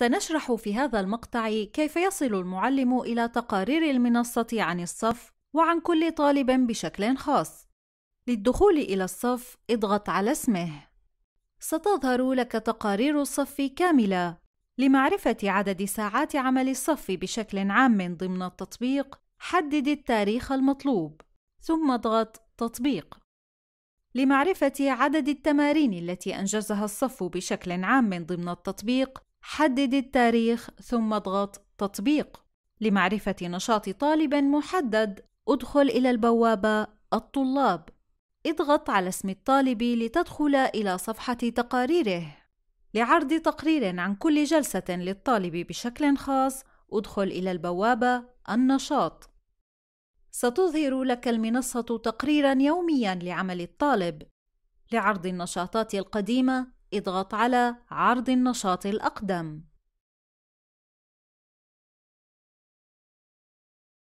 سنشرح في هذا المقطع كيف يصل المعلم إلى تقارير المنصة عن الصف وعن كل طالب بشكل خاص. للدخول إلى الصف اضغط على اسمه. ستظهر لك تقارير الصف كاملة. لمعرفة عدد ساعات عمل الصف بشكل عام ضمن التطبيق، حدد التاريخ المطلوب، ثم اضغط تطبيق. لمعرفة عدد التمارين التي أنجزها الصف بشكل عام ضمن التطبيق، حدد التاريخ ثم اضغط تطبيق لمعرفة نشاط طالب محدد ادخل إلى البوابة الطلاب اضغط على اسم الطالب لتدخل إلى صفحة تقاريره لعرض تقرير عن كل جلسة للطالب بشكل خاص ادخل إلى البوابة النشاط ستظهر لك المنصة تقريرا يوميا لعمل الطالب لعرض النشاطات القديمة اضغط على عرض النشاط الأقدم